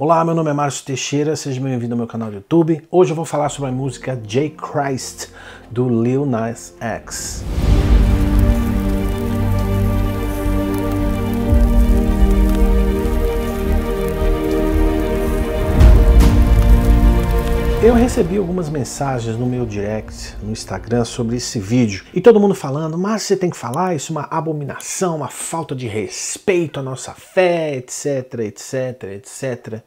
Olá, meu nome é Márcio Teixeira, seja bem-vindo ao meu canal do YouTube. Hoje eu vou falar sobre a música J Christ do Lil Nas X. recebi algumas mensagens no meu direct no Instagram sobre esse vídeo e todo mundo falando, mas você tem que falar, isso é uma abominação, uma falta de respeito à nossa fé, etc, etc, etc.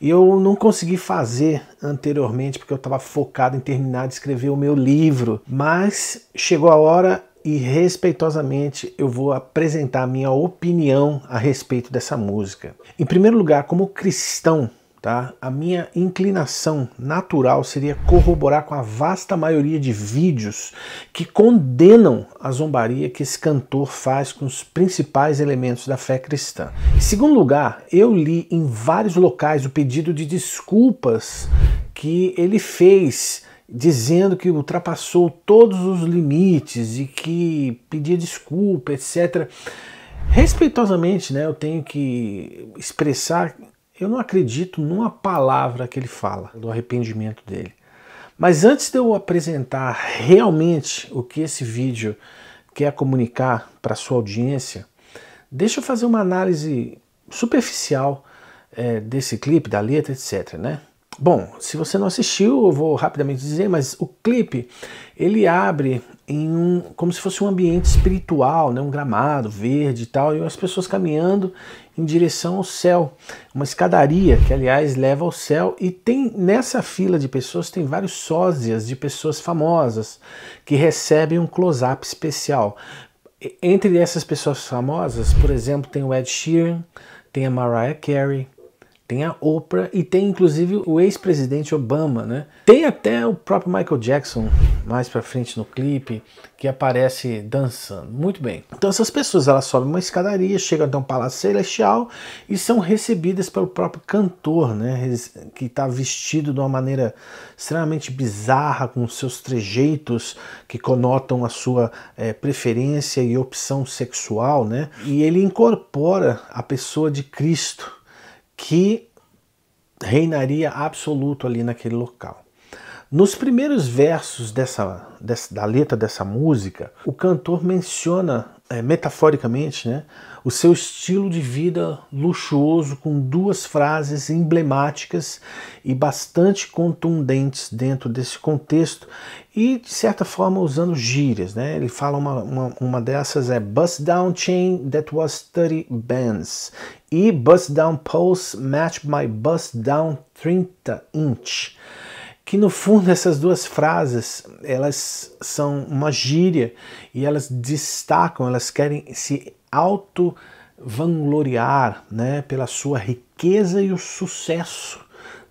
E eu não consegui fazer anteriormente porque eu estava focado em terminar de escrever o meu livro, mas chegou a hora e respeitosamente eu vou apresentar minha opinião a respeito dessa música. Em primeiro lugar, como cristão, tá? A minha inclinação natural seria corroborar com a vasta maioria de vídeos que condenam a zombaria que esse cantor faz com os principais elementos da fé cristã. Em segundo lugar, eu li em vários locais o pedido de desculpas que ele fez dizendo que ultrapassou todos os limites e que pedia desculpa, etc. Respeitosamente, né, eu tenho que expressar eu não acredito numa palavra que ele fala do arrependimento dele. Mas antes de eu apresentar realmente o que esse vídeo quer comunicar para sua audiência, deixa eu fazer uma análise superficial é, desse clipe, da letra, etc. Né? Bom, se você não assistiu, eu vou rapidamente dizer, mas o clipe ele abre em um como se fosse um ambiente espiritual, né, um gramado verde e tal, e as pessoas caminhando em direção ao céu. Uma escadaria que, aliás, leva ao céu. E tem nessa fila de pessoas tem vários sósias de pessoas famosas que recebem um close-up especial. Entre essas pessoas famosas, por exemplo, tem o Ed Sheeran, tem a Mariah Carey, tem a Oprah e tem inclusive o ex-presidente Obama, né? Tem até o próprio Michael Jackson mais para frente no clipe que aparece dançando. Muito bem. Então essas pessoas elas sobem uma escadaria, chegam até um palácio celestial e são recebidas pelo próprio cantor, né? Que está vestido de uma maneira extremamente bizarra, com seus trejeitos que conotam a sua é, preferência e opção sexual, né? E ele incorpora a pessoa de Cristo que reinaria absoluto ali naquele local. Nos primeiros versos dessa, dessa da letra dessa música, o cantor menciona é, metaforicamente né, o seu estilo de vida luxuoso com duas frases emblemáticas e bastante contundentes dentro desse contexto e de certa forma usando gírias, né? Ele fala uma, uma, uma dessas é bust down chain that was 30 bands e bust down pulse match my bust down 30 inch que no fundo essas duas frases elas são uma gíria e elas destacam, elas querem se auto vangloriar, né, pela sua riqueza e o sucesso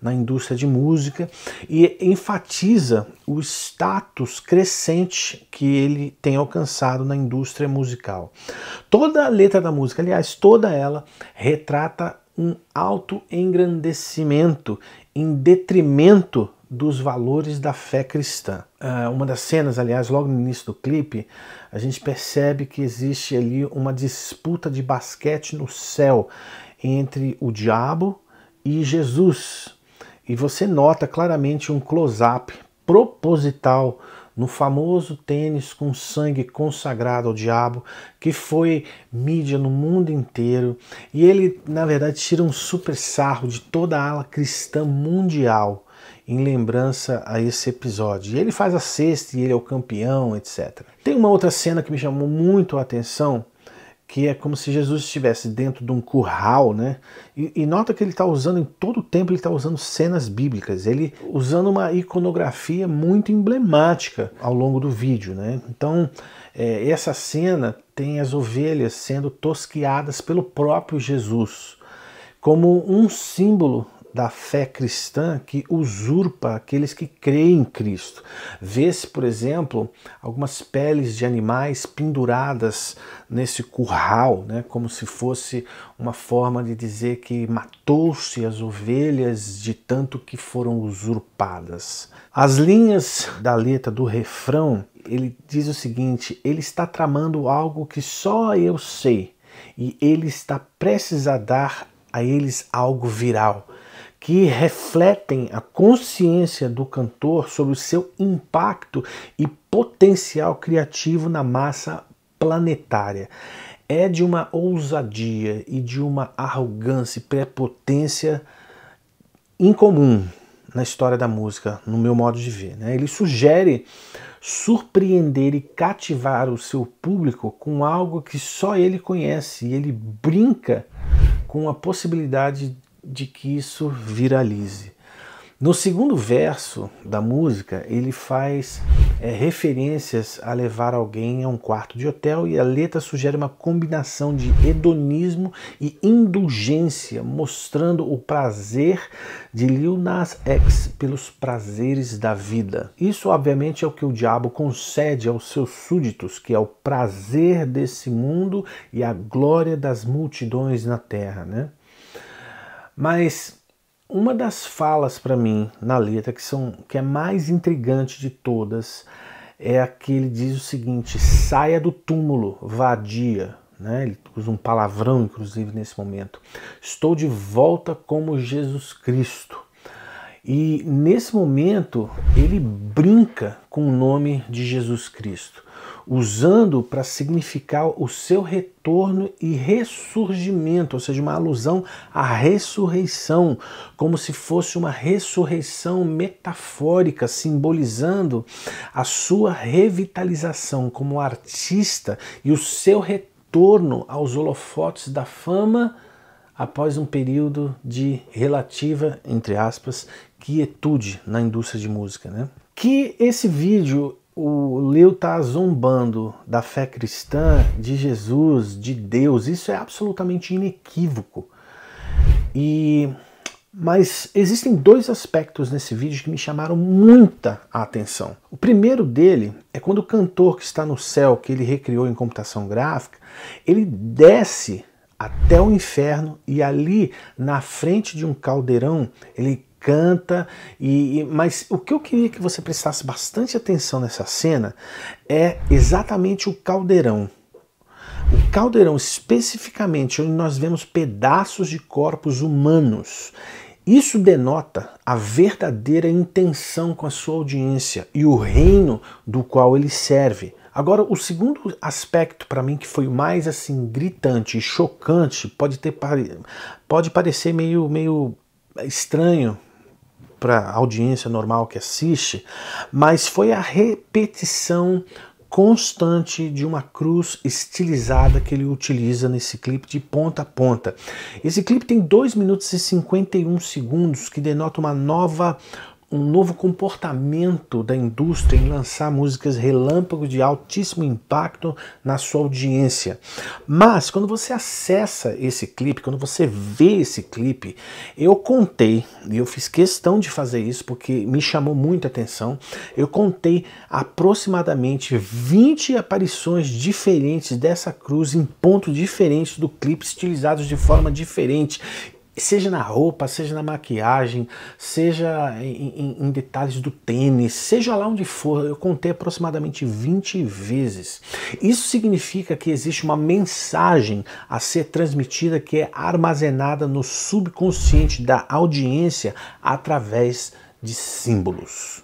na indústria de música e enfatiza o status crescente que ele tem alcançado na indústria musical. Toda a letra da música, aliás, toda ela retrata um alto engrandecimento em detrimento dos valores da fé cristã. Ah, uma das cenas, aliás, logo no início do clipe, a gente percebe que existe ali uma disputa de basquete no céu entre o diabo e Jesus. E você nota claramente um close-up proposital no famoso tênis com sangue consagrado ao diabo, que foi mídia no mundo inteiro, e ele, na verdade, tira um super sarro de toda a ala cristã mundial em lembrança a esse episódio. E ele faz a sexta e ele é o campeão, etc. Tem uma outra cena que me chamou muito a atenção, que é como se Jesus estivesse dentro de um curral, né? E, e nota que ele está usando, em todo o tempo, ele está usando cenas bíblicas, ele usando uma iconografia muito emblemática ao longo do vídeo, né? Então, é, essa cena tem as ovelhas sendo tosquiadas pelo próprio Jesus, como um símbolo da fé cristã que usurpa aqueles que creem em Cristo. Vê-se, por exemplo, algumas peles de animais penduradas nesse curral, né, como se fosse uma forma de dizer que matou-se as ovelhas de tanto que foram usurpadas. As linhas da letra do refrão, ele diz o seguinte: ele está tramando algo que só eu sei. E ele está prestes a dar a eles algo viral que refletem a consciência do cantor sobre o seu impacto e potencial criativo na massa planetária. É de uma ousadia e de uma arrogância e prepotência incomum na história da música, no meu modo de ver. Né? Ele sugere surpreender e cativar o seu público com algo que só ele conhece e ele brinca com a possibilidade de que isso viralize. No segundo verso da música, ele faz é, referências a levar alguém a um quarto de hotel e a letra sugere uma combinação de hedonismo e indulgência, mostrando o prazer de Lil Nas X pelos prazeres da vida. Isso, obviamente, é o que o diabo concede aos seus súditos, que é o prazer desse mundo e a glória das multidões na terra, né? Mas uma das falas para mim na letra que são que é mais intrigante de todas é a que ele diz o seguinte: saia do túmulo, vadia. Né? Ele usa um palavrão, inclusive, nesse momento. Estou de volta como Jesus Cristo. E nesse momento ele brinca com o nome de Jesus Cristo usando para significar o seu retorno e ressurgimento, ou seja, uma alusão à ressurreição, como se fosse uma ressurreição metafórica, simbolizando a sua revitalização como artista e o seu retorno aos holofotes da fama após um período de relativa, entre aspas, quietude na indústria de música, né? Que esse vídeo o Leo tá zombando da fé cristã, de Jesus, de Deus. Isso é absolutamente inequívoco. E mas existem dois aspectos nesse vídeo que me chamaram muita atenção. O primeiro dele é quando o cantor que está no céu, que ele recriou em computação gráfica, ele desce até o inferno e ali, na frente de um caldeirão, ele canta, e, mas o que eu queria que você prestasse bastante atenção nessa cena é exatamente o caldeirão. O caldeirão, especificamente, onde nós vemos pedaços de corpos humanos. Isso denota a verdadeira intenção com a sua audiência e o reino do qual ele serve. Agora, o segundo aspecto para mim que foi mais assim gritante e chocante, pode ter pode parecer meio meio estranho, para a audiência normal que assiste, mas foi a repetição constante de uma cruz estilizada que ele utiliza nesse clipe de ponta a ponta. Esse clipe tem 2 minutos e 51 segundos, que denota uma nova um novo comportamento da indústria em lançar músicas relâmpagos de altíssimo impacto na sua audiência. Mas quando você acessa esse clipe, quando você vê esse clipe, eu contei, e eu fiz questão de fazer isso porque me chamou muita atenção, eu contei aproximadamente 20 aparições diferentes dessa cruz em pontos diferentes do clipe, estilizados de forma diferente seja na roupa, seja na maquiagem, seja em, em, em, detalhes do tênis, seja lá onde for, eu contei aproximadamente 20 vezes. Isso significa que existe uma mensagem a ser transmitida que é armazenada no subconsciente da audiência através de símbolos.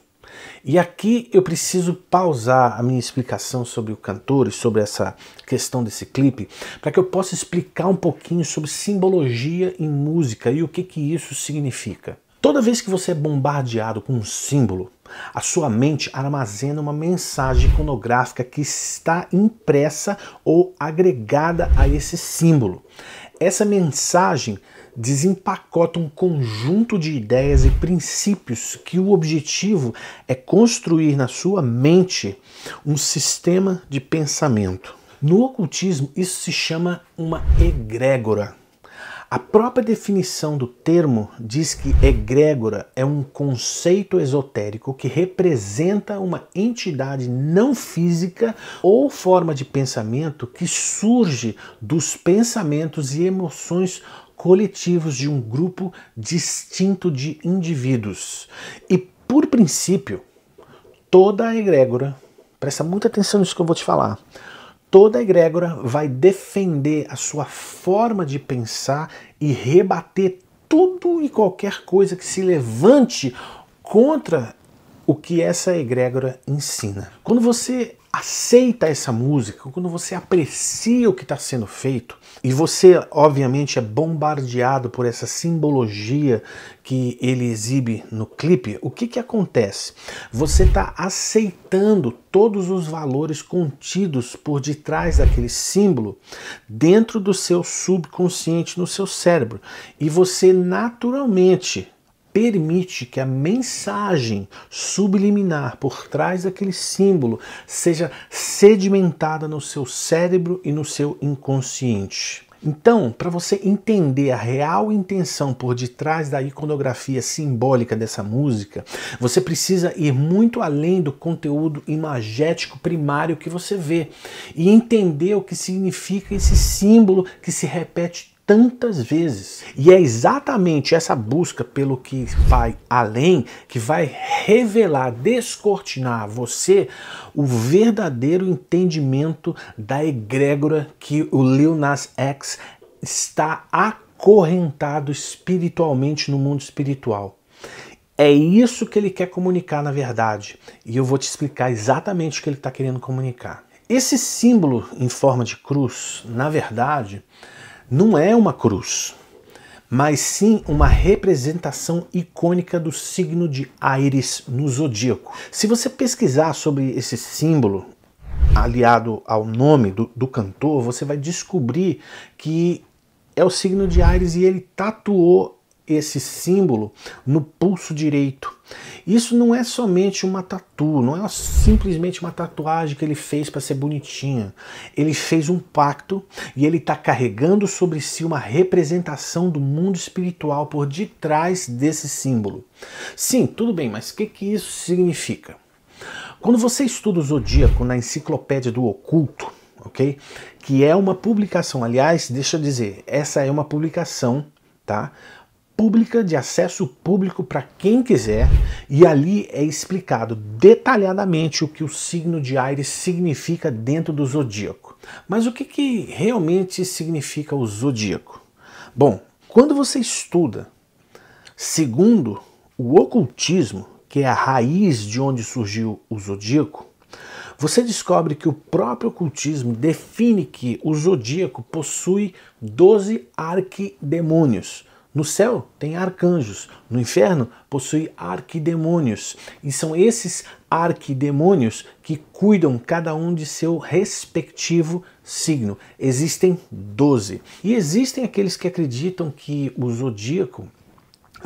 E aqui eu preciso pausar a minha explicação sobre o cantor e sobre essa questão desse clipe, para que eu possa explicar um pouquinho sobre simbologia em música e o que, que isso significa. Toda vez que você é bombardeado com um símbolo, a sua mente armazena uma mensagem iconográfica que está impressa ou agregada a esse símbolo. Essa mensagem desempacota um conjunto de ideias e princípios que o objetivo é construir na sua mente um sistema de pensamento. No ocultismo, isso se chama uma egrégora. A própria definição do termo diz que egrégora é um conceito esotérico que representa uma entidade não física ou forma de pensamento que surge dos pensamentos e emoções coletivos de um grupo distinto de indivíduos. E, por princípio, toda a egrégora, presta muita atenção nisso que eu vou te falar, toda a egrégora vai defender a sua forma de pensar e rebater tudo e qualquer coisa que se levante contra o que essa egrégora ensina. Quando você aceita essa música, quando você aprecia o que está sendo feito, e você, obviamente, é bombardeado por essa simbologia que ele exibe no clipe. O que, que acontece? Você está aceitando todos os valores contidos por detrás daquele símbolo dentro do seu subconsciente, no seu cérebro. E você naturalmente permite que a mensagem subliminar por trás daquele símbolo seja sedimentada no seu cérebro e no seu inconsciente. Então, para você entender a real intenção por detrás da iconografia simbólica dessa música, você precisa ir muito além do conteúdo imagético primário que você vê e entender o que significa esse símbolo que se repete tantas vezes. E é exatamente essa busca pelo que vai além que vai revelar, descortinar a você o verdadeiro entendimento da egrégora que o Lil Nas X está acorrentado espiritualmente no mundo espiritual. É isso que ele quer comunicar, na verdade. E eu vou te explicar exatamente o que ele está querendo comunicar. Esse símbolo em forma de cruz, na verdade, não é uma cruz, mas sim uma representação icônica do signo de Aires no zodíaco. Se você pesquisar sobre esse símbolo, aliado ao nome do, do cantor, você vai descobrir que é o signo de Ares e ele tatuou esse símbolo no pulso direito. Isso não é somente uma tatu, não é simplesmente uma tatuagem que ele fez para ser bonitinha. Ele fez um pacto e ele está carregando sobre si uma representação do mundo espiritual por detrás desse símbolo. Sim, tudo bem, mas o que, que isso significa? Quando você estuda o zodíaco na enciclopédia do oculto, ok? Que é uma publicação, aliás, deixa eu dizer, essa é uma publicação, tá? pública, de acesso público para quem quiser, e ali é explicado detalhadamente o que o signo de Ares significa dentro do zodíaco. Mas o que, que realmente significa o zodíaco? Bom, quando você estuda, segundo o ocultismo, que é a raiz de onde surgiu o zodíaco, você descobre que o próprio ocultismo define que o zodíaco possui 12 arquidemônios, no céu tem arcanjos, no inferno possui arquidemônios, e são esses arquidemônios que cuidam cada um de seu respectivo signo. Existem 12. E existem aqueles que acreditam que o zodíaco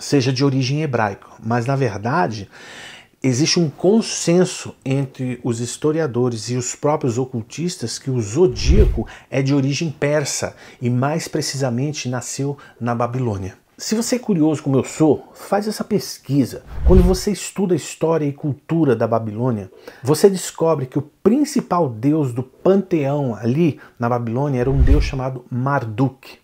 seja de origem hebraica, mas na verdade existe um consenso entre os historiadores e os próprios ocultistas que o zodíaco é de origem persa e mais precisamente nasceu na Babilônia. Se você é curioso como eu sou, faz essa pesquisa. Quando você estuda a história e cultura da Babilônia, você descobre que o principal deus do panteão ali na Babilônia era um deus chamado Marduk.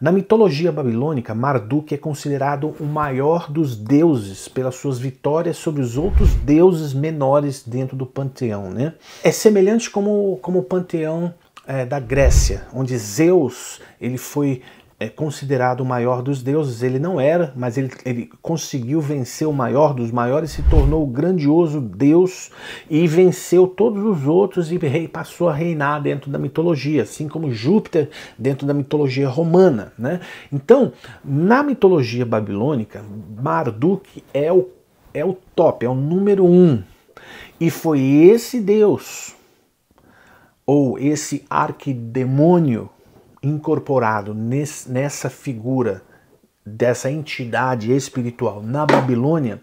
Na mitologia babilônica, Marduk é considerado o maior dos deuses pelas suas vitórias sobre os outros deuses menores dentro do panteão. Né? É semelhante como, como o panteão é, da Grécia, onde Zeus ele foi é considerado o maior dos deuses. Ele não era, mas ele, ele conseguiu vencer o maior dos maiores, se tornou o grandioso deus e venceu todos os outros e rei, passou a reinar dentro da mitologia, assim como Júpiter dentro da mitologia romana. Né? Então, na mitologia babilônica, Marduk é o, é o top, é o número um. E foi esse deus, ou esse arquidemônio, incorporado nesse, nessa figura dessa entidade espiritual na Babilônia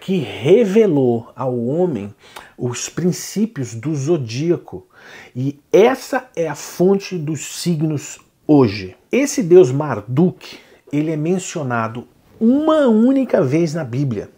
que revelou ao homem os princípios do zodíaco. E essa é a fonte dos signos hoje. Esse deus Marduk, ele é mencionado uma única vez na Bíblia.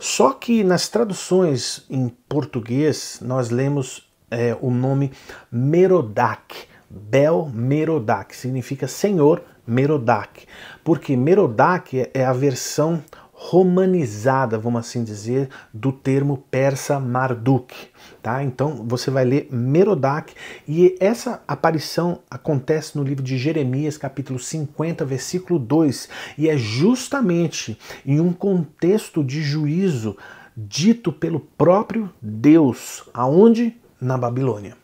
Só que nas traduções em português nós lemos é, o nome Merodach, Bel Merodach, significa Senhor Merodach, porque Merodach é, é a versão romanizada, vamos assim dizer, do termo persa Marduk. Tá? Então você vai ler Merodach e essa aparição acontece no livro de Jeremias, capítulo 50, versículo 2, e é justamente em um contexto de juízo dito pelo próprio Deus, aonde? Na Babilônia.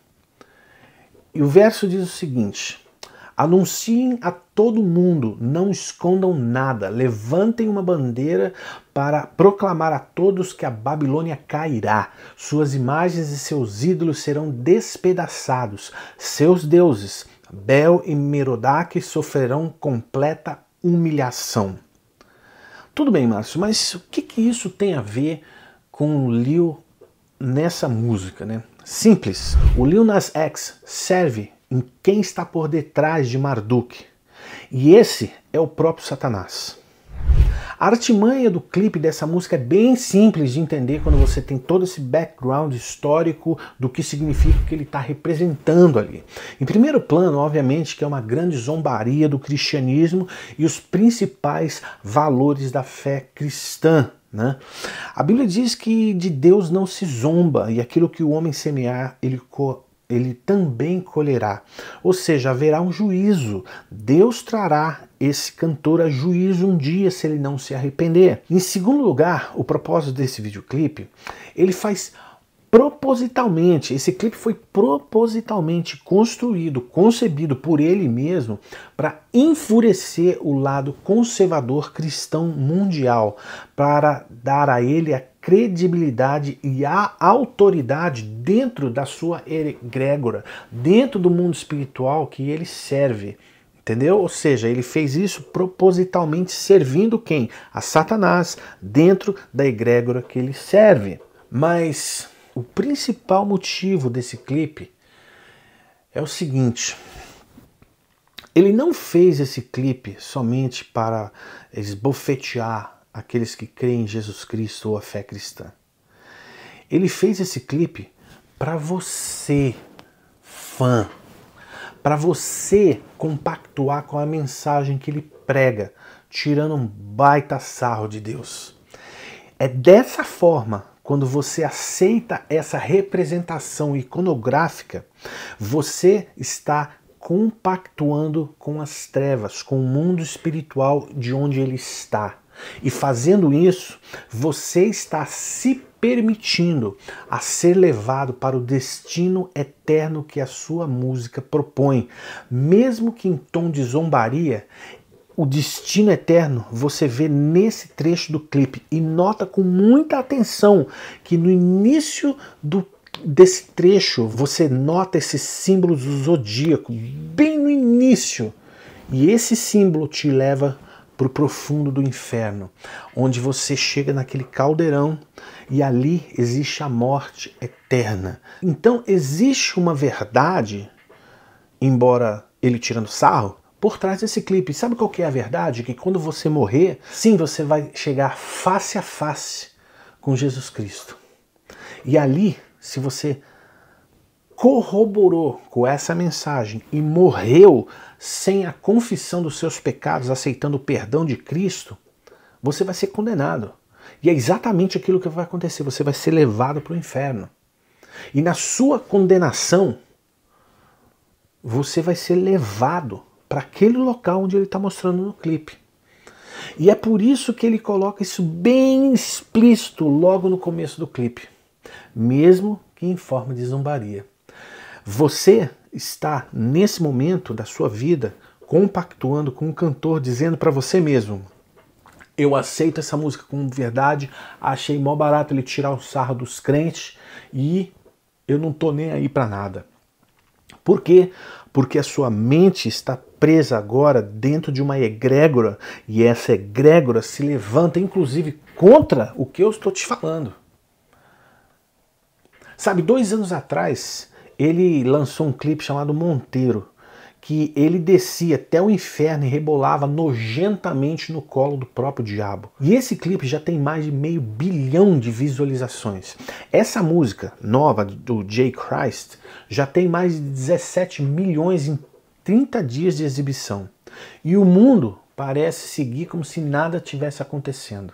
E o verso diz o seguinte: Anunciem a todo mundo, não escondam nada, levantem uma bandeira para proclamar a todos que a Babilônia cairá, suas imagens e seus ídolos serão despedaçados, seus deuses, Bel e Merodach, sofrerão completa humilhação. Tudo bem, Márcio, mas o que, que isso tem a ver com o Liu nessa música, né? Simples. O Lil Nas X serve em quem está por detrás de Marduk. E esse é o próprio Satanás. A artimanha do clipe dessa música é bem simples de entender quando você tem todo esse background histórico do que significa que ele está representando ali. Em primeiro plano, obviamente, que é uma grande zombaria do cristianismo e os principais valores da fé cristã. Né? A Bíblia diz que de Deus não se zomba, e aquilo que o homem semear, ele, ele também colherá. Ou seja, haverá um juízo. Deus trará esse cantor a juízo um dia se ele não se arrepender. Em segundo lugar, o propósito desse videoclipe, ele faz propositalmente, esse clipe foi propositalmente construído, concebido por ele mesmo para enfurecer o lado conservador cristão mundial, para dar a ele a credibilidade e a autoridade dentro da sua egrégora, dentro do mundo espiritual que ele serve. Entendeu? Ou seja, ele fez isso propositalmente servindo quem? A Satanás, dentro da egrégora que ele serve. Mas o principal motivo desse clipe é o seguinte. Ele não fez esse clipe somente para esbofetear aqueles que creem em Jesus Cristo ou a fé cristã. Ele fez esse clipe para você, fã, para você compactuar com a mensagem que ele prega, tirando um baita sarro de Deus. É dessa forma quando você aceita essa representação iconográfica, você está compactuando com as trevas, com o mundo espiritual de onde ele está. E fazendo isso, você está se permitindo a ser levado para o destino eterno que a sua música propõe, mesmo que em tom de zombaria o destino eterno você vê nesse trecho do clipe e nota com muita atenção que no início do desse trecho você nota esse símbolo do zodíaco bem no início e esse símbolo te leva para o profundo do inferno, onde você chega naquele caldeirão e ali existe a morte eterna. Então existe uma verdade, embora ele tirando sarro, por trás desse clipe. Sabe qual que é a verdade? Que quando você morrer, sim, você vai chegar face a face com Jesus Cristo. E ali, se você corroborou com essa mensagem e morreu sem a confissão dos seus pecados, aceitando o perdão de Cristo, você vai ser condenado. E é exatamente aquilo que vai acontecer, você vai ser levado para o inferno. E na sua condenação, você vai ser levado para aquele local onde ele está mostrando no clipe. E é por isso que ele coloca isso bem explícito logo no começo do clipe, mesmo que em forma de zombaria. Você está nesse momento da sua vida compactuando com um cantor dizendo para você mesmo: eu aceito essa música como verdade, achei mó barato ele tirar o sarro dos crentes e eu não tô nem aí para nada. Por quê? porque a sua mente está presa agora dentro de uma egrégora e essa egrégora se levanta, inclusive, contra o que eu estou te falando. Sabe, dois anos atrás ele lançou um clipe chamado Monteiro que ele descia até o inferno e rebolava nojentamente no colo do próprio diabo. E esse clipe já tem mais de meio bilhão de visualizações. Essa música nova do Jay Christ já tem mais de 17 milhões em 30 dias de exibição. E o mundo parece seguir como se nada tivesse acontecendo.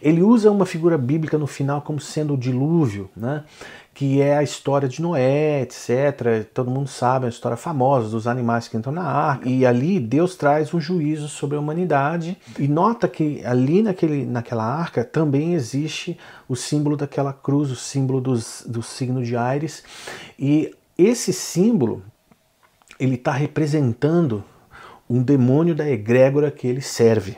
Ele usa uma figura bíblica no final como sendo o dilúvio, né? que é a história de Noé, etc. Todo mundo sabe, é uma história famosa dos animais que entram na arca. E ali Deus traz um juízo sobre a humanidade. E nota que ali naquele, naquela arca também existe o símbolo daquela cruz, o símbolo dos, do signo de Ares. E esse símbolo, ele está representando um demônio da egrégora que ele serve.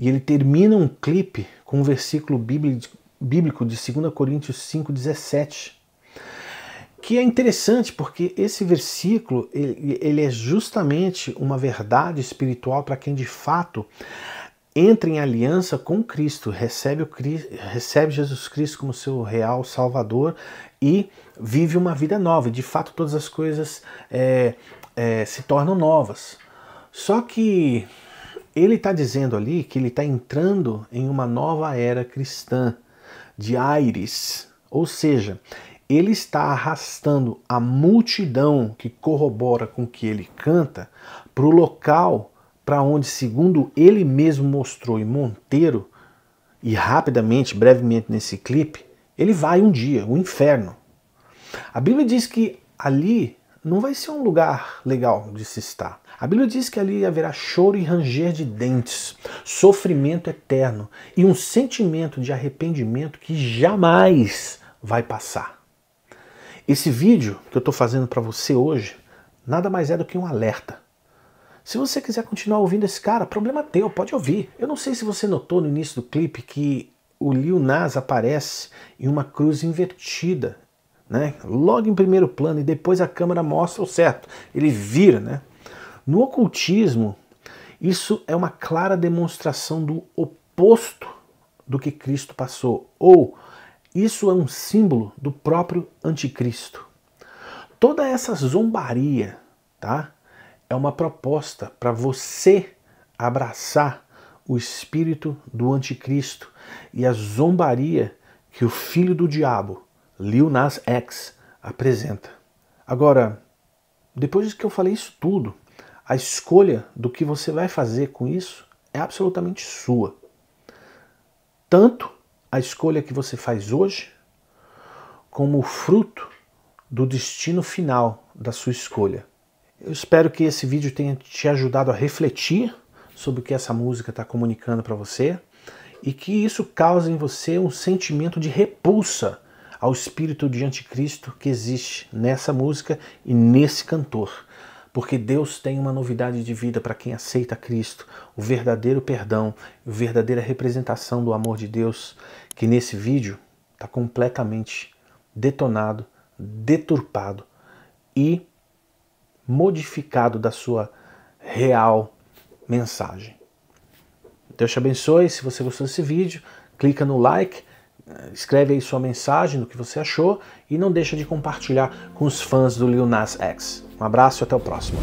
E ele termina um clipe com um versículo bíblico de 2 Coríntios 5,17, que é interessante porque esse versículo ele, é justamente uma verdade espiritual para quem de fato entra em aliança com Cristo, recebe, Cristo, recebe Jesus Cristo como seu real Salvador e vive uma vida nova. De fato, todas as coisas é, é, se tornam novas. Só que ele está dizendo ali que ele está entrando em uma nova era cristã de Aires, ou seja, ele está arrastando a multidão que corrobora com o que ele canta para o local para onde, segundo ele mesmo mostrou em Monteiro, e rapidamente, brevemente nesse clipe, ele vai um dia, o inferno. A Bíblia diz que ali não vai ser um lugar legal de se estar. A Bíblia diz que ali haverá choro e ranger de dentes, sofrimento eterno e um sentimento de arrependimento que jamais vai passar. Esse vídeo que eu estou fazendo para você hoje nada mais é do que um alerta. Se você quiser continuar ouvindo esse cara, problema teu, pode ouvir. Eu não sei se você notou no início do clipe que o Lil Nas aparece em uma cruz invertida né? logo em primeiro plano, e depois a câmera mostra o certo, ele vira. Né? No ocultismo, isso é uma clara demonstração do oposto do que Cristo passou, ou isso é um símbolo do próprio anticristo. Toda essa zombaria, tá? É uma proposta para você abraçar o espírito do anticristo e a zombaria que o filho do diabo Lil Nas X apresenta. Agora, depois que eu falei isso tudo, a escolha do que você vai fazer com isso é absolutamente sua. Tanto a escolha que você faz hoje, como o fruto do destino final da sua escolha. Eu espero que esse vídeo tenha te ajudado a refletir sobre o que essa música está comunicando para você e que isso cause em você um sentimento de repulsa ao espírito de anticristo que existe nessa música e nesse cantor. Porque Deus tem uma novidade de vida para quem aceita Cristo, o verdadeiro perdão, a verdadeira representação do amor de Deus, que nesse vídeo está completamente detonado, deturpado e modificado da sua real mensagem. Deus te abençoe. Se você gostou desse vídeo, clica no like, eh, escreve aí sua mensagem do que você achou e não deixa de compartilhar com os fãs do Lil Nas X. Um abraço e até o próximo.